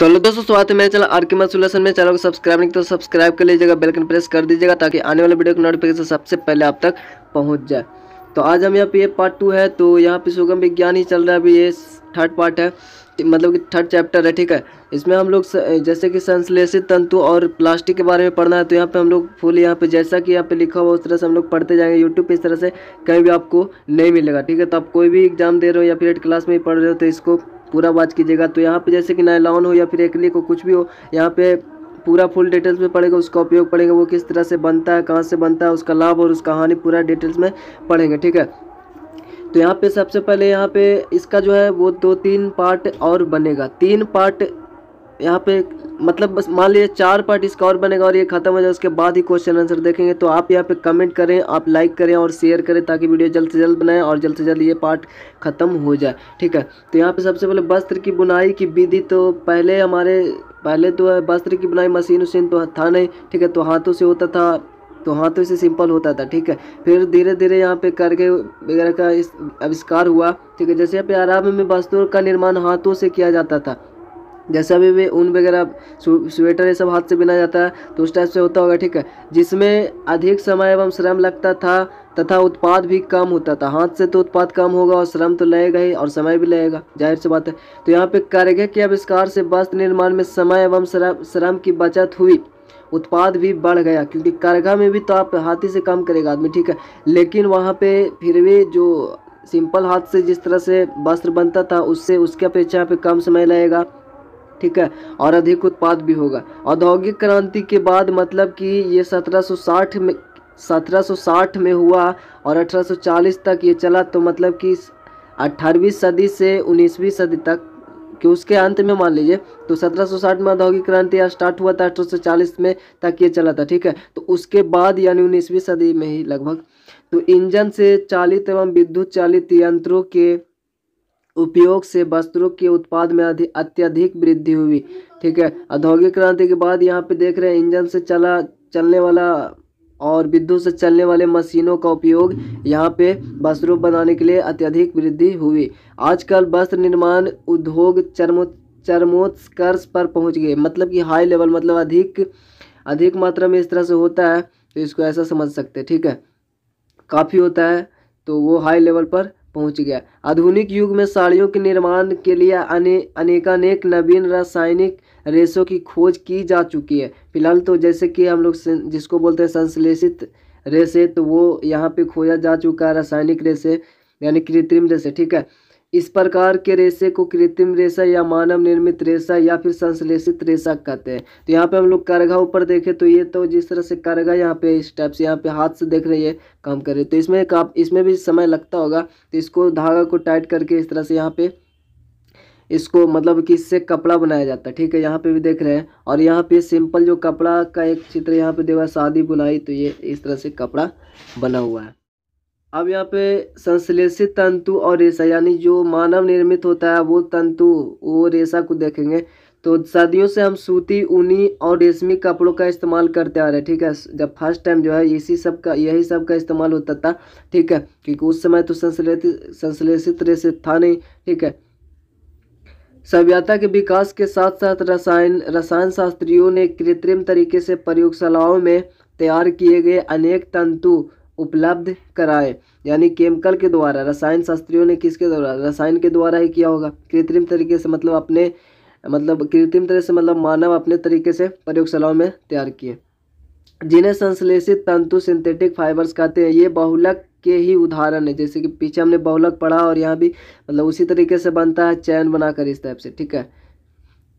तो हेलो दोस्तों स्वागत है मेरे चैनल आर के सोल्यूशन में चैनल को सब्सक्राइब नहीं तो सब्सक्राइब कर लीजिएगा बेल आइकन प्रेस कर दीजिएगा ताकि आने वाले वीडियो की नोटिफिकेशन सबसे पहले आप तक पहुंच जाए तो आज हम यहाँ पे ये पार्ट टू है तो यहाँ पे सुगम विज्ञान ही चल रहा है अभी ये थर्ड पार्ट है मतलब कि थर्ड चैप्टर है ठीक है इसमें हम लोग जैसे कि संश्लेषित तंतु और प्लास्टिक के बारे में पढ़ना है तो यहाँ पे हम लोग फुल यहाँ पे जैसा कि यहाँ पे लिखा हुआ उस तरह से हम लोग पढ़ते जाएंगे यूट्यूब पे इस तरह से कहीं भी आपको नहीं मिलेगा ठीक है तो आप कोई भी एग्जाम दे रहे हो या फिर एट क्लास में पढ़ रहे हो तो इसको पूरा वाच कीजिएगा तो यहाँ पे जैसे कि नायलॉन हो या फिर एकली हो कुछ भी हो यहाँ पे पूरा फुल डिटेल्स में पड़ेगा उसका उपयोग पड़ेगा वो किस तरह से बनता है कहाँ से बनता है उसका लाभ और उसका हानि पूरा डिटेल्स में पढ़ेंगे ठीक है तो यहाँ पे सबसे पहले यहाँ पे इसका जो है वो दो तीन पार्ट और बनेगा तीन पार्ट यहाँ पे मतलब बस मान लीजिए चार पार्ट इसका और बनेगा और ये खत्म हो जाए उसके बाद ही क्वेश्चन आंसर देखेंगे तो आप यहाँ पे कमेंट करें आप लाइक करें और शेयर करें ताकि वीडियो जल्द से जल्द बनाएं और जल्द से जल्द ये पार्ट खत्म हो जाए ठीक है तो यहाँ पे सबसे पहले वस्त्र की बुनाई की विधि तो पहले हमारे पहले तो वस्त्र की बुनाई मशीन उशीन तो था नहीं ठीक है तो हाथों से होता था तो हाथों से सिंपल होता था ठीक है फिर धीरे धीरे यहाँ पे करके वगैरह का आविष्कार हुआ ठीक है जैसे यहाँ पे आराम में वस्तुओं का निर्माण हाथों से किया जाता था जैसा भी ऊन वगैरह स्वेटर ये सब हाथ से बिना जाता है तो उस टाइप से होता होगा ठीक है जिसमें अधिक समय एवं श्रम लगता था तथा उत्पाद भी कम होता था हाथ से तो उत्पाद कम होगा और श्रम तो लगेगा ही और समय भी लगेगा जाहिर सी बात है तो यहाँ पे कारीगर के आविष्कार से वस्त्र निर्माण में समय एवं श्रम श्रम की बचत हुई उत्पाद भी बढ़ गया क्योंकि कारगा में भी तो आप हाथी से काम करेगा आदमी ठीक है लेकिन वहाँ पे फिर भी जो सिंपल हाथ से जिस तरह से वस्त्र बनता था उससे उसके अपेक्षा यहाँ पे कम समय लगेगा ठीक है और अधिक उत्पाद भी होगा औद्योगिक क्रांति के बाद मतलब कि ये 1760 में 1760 में हुआ और 1840 तक ये चला तो मतलब कि अट्ठारहवीं सदी से उन्नीसवीं सदी तक कि उसके अंत में मान लीजिए तो 1760 में औद्योगिक क्रांति स्टार्ट हुआ था अठारह में तक ये चला था ठीक है तो उसके बाद यानी उन्नीसवीं सदी में ही लगभग तो इंजन से चालित एवं विद्युत चालित यंत्रों के उपयोग से वस्त्रों के उत्पाद में अत्यधिक वृद्धि हुई ठीक है औद्योगिक क्रांति के बाद यहाँ पे देख रहे हैं इंजन से चला चलने वाला और विद्युत से चलने वाले मशीनों का उपयोग यहाँ पे वस्त्रों बनाने के लिए अत्यधिक वृद्धि हुई आजकल वस्त्र निर्माण उद्योग चरमो चरमोत्कर्ष पर पहुँच गए मतलब कि हाई लेवल मतलब अधिक अधिक मात्रा में इस तरह से होता है तो इसको ऐसा समझ सकते ठीक है काफ़ी होता है तो वो हाई लेवल पर पहुंच गया आधुनिक युग में साड़ियों के निर्माण के लिए अने अनेकानेक नवीन रासायनिक रेशों की खोज की जा चुकी है फिलहाल तो जैसे कि हम लोग जिसको बोलते हैं संश्लेषित रेशे तो वो यहाँ पे खोजा जा चुका है रासायनिक रेशे यानी कृत्रिम रेशे ठीक है इस प्रकार के रेशे को कृत्रिम रेशा या मानव निर्मित रेशा या फिर संश्लेषित रेशा कहते हैं तो यहाँ पे हम लोग करघा ऊपर देखें तो ये तो जिस तरह से करघा यहाँ पे इस टाइप से यहाँ पे हाथ से देख रही है काम कर रही है तो इसमें काम इसमें भी समय लगता होगा तो इसको धागा को टाइट करके इस तरह से यहाँ पे इसको मतलब कि इससे कपड़ा बनाया जाता है ठीक है यहाँ पे भी देख रहे हैं और यहाँ पे सिंपल जो कपड़ा का एक चित्र यहाँ पे देखा शादी बुनाई तो ये इस तरह से कपड़ा बना हुआ है अब यहाँ पे संश्लेषित तंतु और रेशा यानी जो मानव निर्मित होता है वो तंतु वो रेशा को देखेंगे तो सदियों से हम सूती ऊनी और रेशमी कपड़ों का इस्तेमाल करते आ रहे हैं ठीक है जब फर्स्ट टाइम जो है इसी सब का यही सब का इस्तेमाल होता था ठीक है क्योंकि उस समय तो संश्लेषित संश्लेषित रेशे था नहीं ठीक है सभ्यता के विकास के साथ साथ रसायन रसायन शास्त्रियों ने कृत्रिम तरीके से प्रयोगशालाओं में तैयार किए गए अनेक तंतु उपलब्ध कराए यानी केमिकल के द्वारा रसायन शास्त्रियों ने किसके द्वारा रसायन के द्वारा ही किया होगा कृत्रिम तरीके से मतलब अपने मतलब कृत्रिम तरह से मतलब मानव अपने तरीके से प्रयोगशालाओं में तैयार किए जिन्हें संश्लेषित तंतु सिंथेटिक फाइबर्स कहते हैं ये बहुलक के ही उदाहरण है जैसे कि पीछे हमने बहुलक पढ़ा और यहाँ भी मतलब उसी तरीके से बनता है चैन बनाकर इस टाइप से ठीक है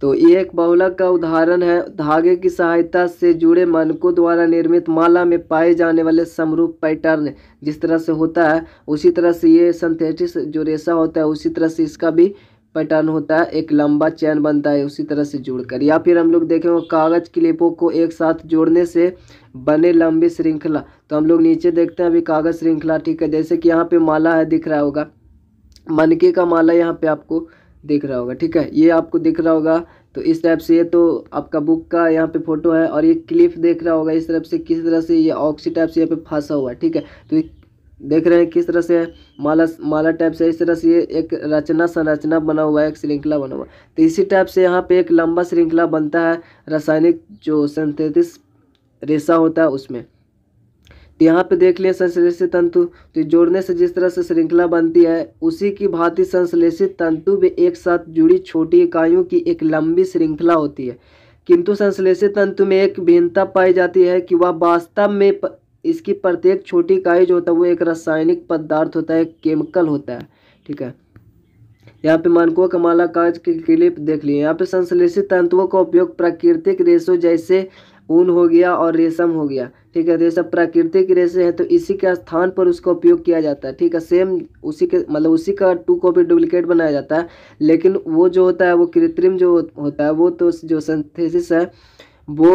तो ये एक बहुलक का उदाहरण है धागे की सहायता से जुड़े मनकों द्वारा निर्मित माला में पाए जाने वाले समरूप पैटर्न जिस तरह से होता है उसी तरह से ये संथेटिस जो रेशा होता है उसी तरह से इसका भी पैटर्न होता है एक लंबा चैन बनता है उसी तरह से जुड़कर या फिर हम लोग देखेंगे कागज़ क्लिपों को एक साथ जोड़ने से बने लंबी श्रृंखला तो हम लोग नीचे देखते हैं अभी कागज़ श्रृंखला ठीक है जैसे कि यहाँ पे माला है दिख रहा होगा मनके का माला यहाँ पे आपको दिख रहा होगा ठीक है ये आपको दिख रहा होगा तो इस टाइप से ये तो आपका बुक का यहाँ पे फोटो है और ये क्लिफ देख रहा होगा इस तरफ से किस तरह से ये ऑक्सी टाइप से यहाँ पे फंसा हुआ है ठीक है तो देख रहे हैं किस तरह से माला माला टाइप से इस तरह से ये एक रचना संरचना बना हुआ है एक श्रृंखला बना हुआ है तो इसी टाइप से यहाँ पे एक लंबा श्रृंखला बनता है रासायनिक जो सेंथेटिस रेशा होता है उसमें यहाँ पे देख लिया संश्लेषित तंतु तो जोड़ने से जिस तरह से श्रृंखला बनती है उसी की भांति संश्लेषित तंतु भी एक साथ जुड़ी छोटी इकाइयों की एक लंबी श्रृंखला होती है किंतु संश्लेषित तंतु में एक भिन्नता पाई जाती है कि वह वास्तव में प, इसकी प्रत्येक छोटी इकाई जो होता है वो एक रासायनिक पदार्थ होता है केमिकल होता है ठीक है यहाँ पे मानकों कमाला काज की क्लिप देख लिए यहाँ पे संश्लेषित तंतुओं का उपयोग प्राकृतिक रेशों जैसे ऊन हो गया और रेशम हो गया ठीक है तो ये सब प्राकृतिक रेशे हैं तो इसी के स्थान पर उसका उपयोग किया जाता है ठीक है सेम उसी के मतलब उसी का टू कॉपी डुप्लीकेट बनाया जाता है लेकिन वो जो होता है वो कृत्रिम जो होता है वो तो जो सिंथेसिस है वो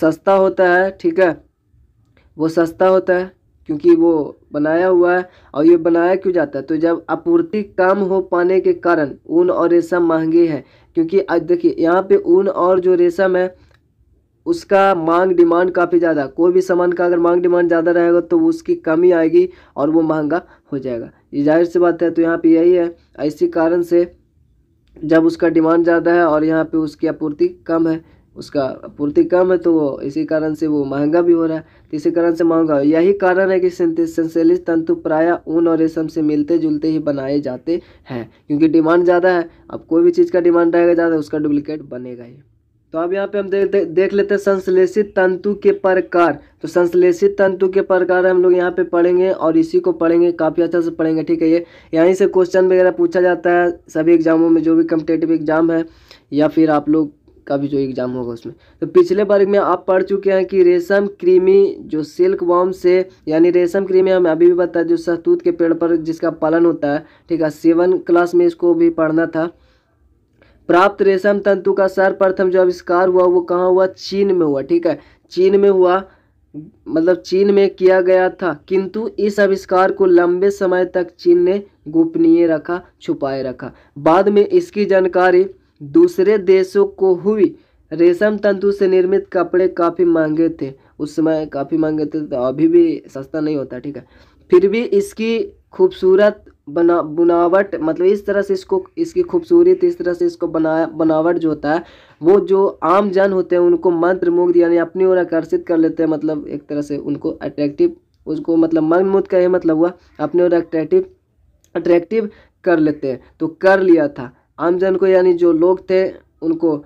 सस्ता होता है ठीक है वो सस्ता होता है क्योंकि वो बनाया हुआ है और ये बनाया क्यों जाता है तो जब आपूर्ति कम हो पाने के कारण ऊन और रेशम महंगे हैं क्योंकि देखिए यहाँ पे ऊन और जो रेशम है उसका मांग डिमांड काफ़ी ज़्यादा कोई भी सामान का अगर मांग डिमांड ज़्यादा रहेगा तो उसकी कमी आएगी और वो महंगा हो जाएगा ये जाहिर सी बात है तो यहाँ पे यही है इसी कारण से जब उसका डिमांड ज़्यादा है और यहाँ पे उसकी आपूर्ति कम है उसका आपूर्ति कम है तो वो इसी कारण से वो महंगा भी हो रहा है तो इसी कारण से महंगा यही कारण है कि सेंसेलिस तंतु प्रायः ऊन और रेशम से मिलते जुलते ही बनाए जाते हैं क्योंकि डिमांड ज़्यादा है अब कोई भी चीज़ का डिमांड रहेगा ज़्यादा उसका डुप्लीकेट बनेगा ही तो अब यहाँ पे हम देख दे, देख लेते हैं संश्लेषित तंतु के प्रकार तो संश्लेषित तंतु के प्रकार हम लोग यहाँ पे पढ़ेंगे और इसी को पढ़ेंगे काफ़ी अच्छा से पढ़ेंगे ठीक है ये यहीं से क्वेश्चन वगैरह पूछा जाता है सभी एग्जामों में जो भी कम्पिटेटिव एग्जाम है या फिर आप लोग का भी जो एग्जाम होगा उसमें तो पिछले वर्ग में आप पढ़ चुके हैं कि रेशम क्रीमी जो सिल्क वॉम से यानी रेशम क्रीमी हमें अभी भी बताया जो सहतूत के पेड़ पर जिसका पालन होता है ठीक है सेवन क्लास में इसको भी पढ़ना था प्राप्त रेशम तंतु का सर्वप्रथम जो आविष्कार हुआ वो कहाँ हुआ चीन में हुआ ठीक है चीन में हुआ मतलब चीन में किया गया था किंतु इस आविष्कार को लंबे समय तक चीन ने गोपनीय रखा छुपाए रखा बाद में इसकी जानकारी दूसरे देशों को हुई रेशम तंतु से निर्मित कपड़े काफ़ी महंगे थे उस समय काफ़ी महंगे थे तो अभी भी सस्ता नहीं होता ठीक है फिर भी इसकी खूबसूरत बना बनावट मतलब इस तरह से इसको इसकी खूबसूरत इस तरह से इसको बना बनावट जो होता है वो जो आम जन होते हैं उनको मंत्र मुग्ध यानी अपनी ओर आकर्षित कर लेते हैं मतलब एक तरह से उनको अट्रैक्टिव उसको मतलब मन मुग्ध का ये मतलब हुआ अपनी ओर अट्रैक्टिव अट्रैक्टिव कर लेते हैं तो कर लिया था आमजन को यानी जो लोग थे उनको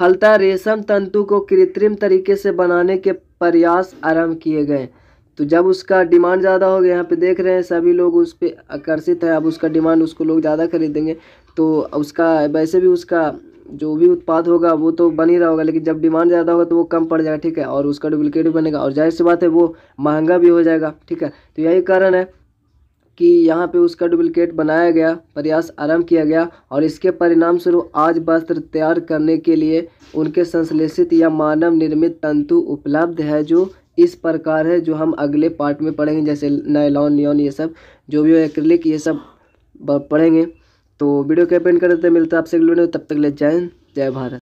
फलता रेशम तंतु को कृत्रिम तरीके से बनाने के प्रयास आरम्भ किए गए तो जब उसका डिमांड ज़्यादा हो गया यहाँ पे देख रहे हैं सभी लोग उस पर आकर्षित है अब उसका डिमांड उसको लोग ज़्यादा खरीदेंगे तो उसका वैसे भी उसका जो भी उत्पाद होगा वो तो बन ही रहा होगा लेकिन जब डिमांड ज़्यादा होगा तो वो कम पड़ जाएगा ठीक है और उसका डुप्लिकेट भी बनेगा और जाहिर सी बात है वो महंगा भी हो जाएगा ठीक है तो यही कारण है कि यहाँ पे उसका डुप्लिकेट बनाया गया प्रयास आरंभ किया गया और इसके परिणाम स्वरूप आज वस्त्र तैयार करने के लिए उनके संश्लेषित या मानव निर्मित तंतु उपलब्ध है जो इस प्रकार है जो हम अगले पार्ट में पढ़ेंगे जैसे नायलॉन नियॉन ये सब जो भी हो एक्रिलिक ये सब पढ़ेंगे तो वीडियो कैपेंड कर देते मिलता है आपसे अगले तब तक ले जय जय भारत